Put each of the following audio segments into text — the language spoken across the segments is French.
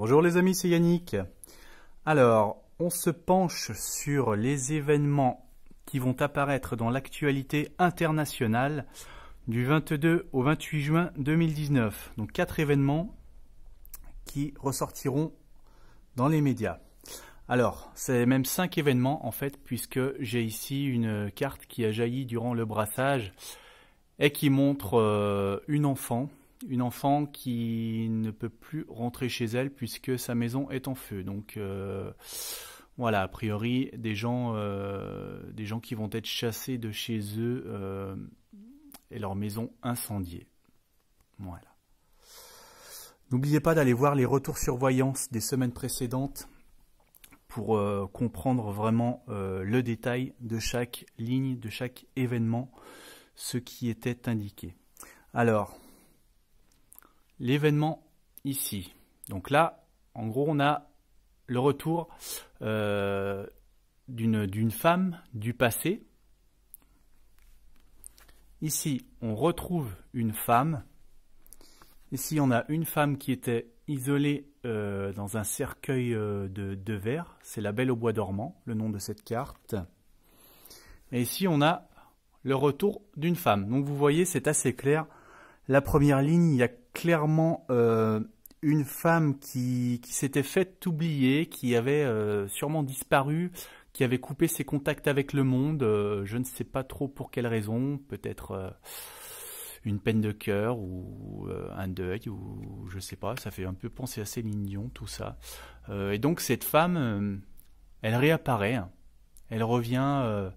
Bonjour les amis, c'est Yannick. Alors, on se penche sur les événements qui vont apparaître dans l'actualité internationale du 22 au 28 juin 2019. Donc quatre événements qui ressortiront dans les médias. Alors, c'est même cinq événements en fait, puisque j'ai ici une carte qui a jailli durant le brassage et qui montre euh, une enfant une enfant qui ne peut plus rentrer chez elle puisque sa maison est en feu. Donc euh, voilà, a priori, des gens, euh, des gens qui vont être chassés de chez eux euh, et leur maison incendiée. Voilà. N'oubliez pas d'aller voir les retours sur voyance des semaines précédentes pour comprendre vraiment le détail de chaque ligne, de chaque événement, ce qui était indiqué. Alors, l'événement ici. Donc là, en gros, on a le retour euh, d'une femme du passé. Ici, on retrouve une femme. Ici, on a une femme qui était isolée euh, dans un cercueil euh, de, de verre. C'est la Belle au bois dormant, le nom de cette carte. Et ici, on a le retour d'une femme. Donc vous voyez, c'est assez clair. La première ligne, il y a clairement euh, une femme qui, s'était faite oublier, qui avait euh, sûrement disparu, qui avait coupé ses contacts avec le monde. Euh, je ne sais pas trop pour quelle raison, peut-être une peine de cœur ou un deuil ou je sais pas. Ça fait un peu penser à Céline Dion, tout ça. et donc cette femme, elle réapparaît, hein. elle revient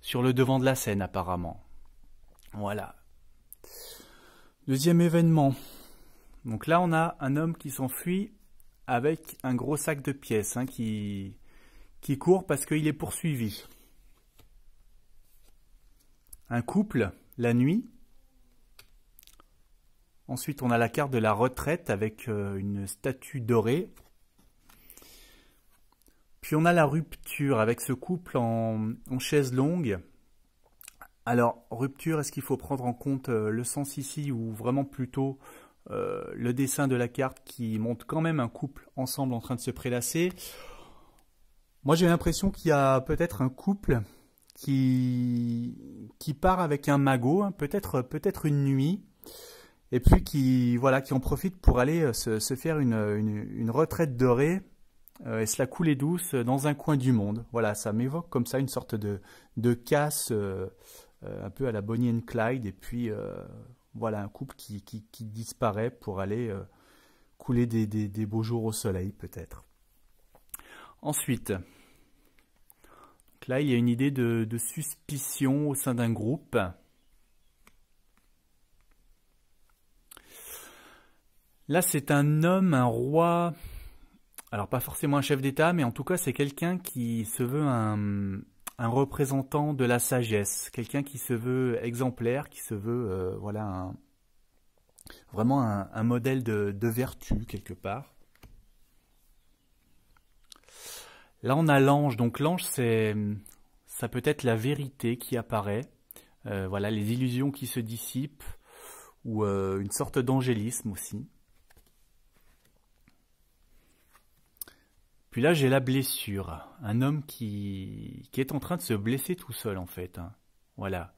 sur le devant de la scène apparemment. Voilà. Deuxième événement. Donc là, on a un homme qui s'enfuit avec un gros sac de pièces hein, qui, qui court parce qu'il est poursuivi. Un couple, la nuit. Ensuite, on a la carte de la retraite avec euh, une statue dorée. Puis on a la rupture avec ce couple en, en chaise longue alors, rupture, est-ce qu'il faut prendre en compte euh, le sens ici ou vraiment plutôt euh, le dessin de la carte qui montre quand même un couple ensemble en train de se prélasser Moi, j'ai l'impression qu'il y a peut-être un couple qui, qui part avec un magot, hein, peut-être peut-être une nuit, et puis qui voilà qui en profite pour aller euh, se, faire une, retraite dorée et se la couler douce dans un coin du monde. Voilà, ça m'évoque comme ça une sorte de, casse. Euh, un peu à la Bonnie and Clyde, et puis euh, voilà un couple qui, disparaît pour aller euh, couler des, beaux jours au soleil peut-être. Ensuite, là, il y a une idée de, de suspicion au sein d'un groupe. Là, c'est un homme, un roi. Alors, pas forcément un chef d'État, mais en tout cas, c'est quelqu'un qui se veut un, un représentant de la sagesse, quelqu'un qui se veut exemplaire, qui se veut euh, voilà vraiment un, modèle de, vertu quelque part. Là on a l'ange, donc l'ange c'est ça peut être la vérité qui apparaît, euh, voilà les illusions qui se dissipent ou euh, une sorte d'angélisme aussi. Puis là, j'ai la blessure. Un homme qui, qui est en train de se blesser tout seul, en fait. Hein. Voilà.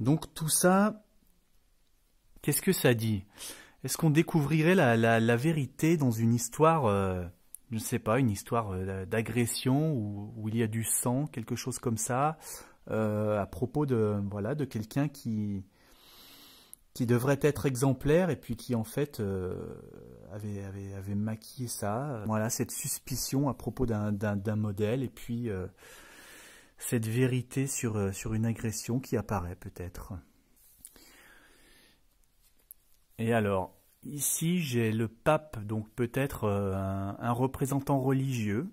Donc tout ça, qu'est-ce que ça dit Est-ce qu'on découvrirait la, vérité dans une histoire, euh, je ne sais pas, une histoire euh, d'agression où, il y a du sang, quelque chose comme ça, euh, à propos de voilà de quelqu'un qui qui devrait être exemplaire et puis qui en fait euh, avait, avait, maquillé ça. Voilà, cette suspicion à propos d'un modèle et puis euh, cette vérité sur, euh, sur une agression qui apparaît peut-être. Et alors, ici j'ai le pape, donc peut-être un représentant religieux.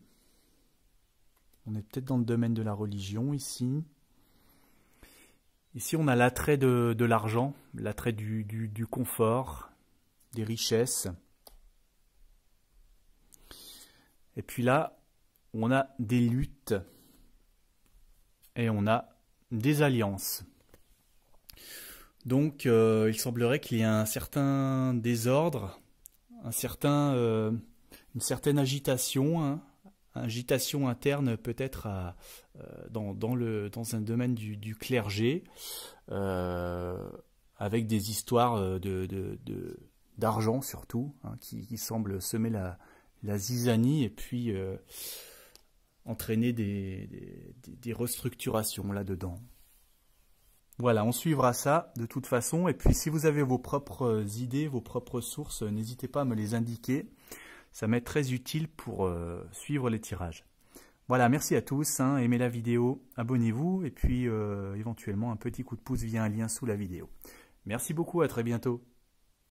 On est peut-être dans le domaine de la religion ici. Ici, on a l'attrait de, l'argent, l'attrait du, confort, des richesses. Et puis là, on a des luttes et on a des alliances. Donc euh, il semblerait qu'il y ait un certain désordre, un certain, euh, une certaine agitation, hein, agitation interne peut-être euh, dans, dans, le, dans un domaine du, clergé, euh, avec des histoires euh, de, d'argent surtout, hein, qui, qui, semblent semer la, la zizanie et puis entraîner des restructurations là-dedans. Voilà, on suivra ça de toute façon. Et puis si vous avez vos propres idées, vos propres sources, n'hésitez pas à me les indiquer. Ça m'est très utile pour euh, suivre les tirages. Voilà, merci à tous. Hein. aimez la vidéo, abonnez-vous et puis euh, éventuellement un petit coup de pouce via un lien sous la vidéo. Merci beaucoup, à très bientôt.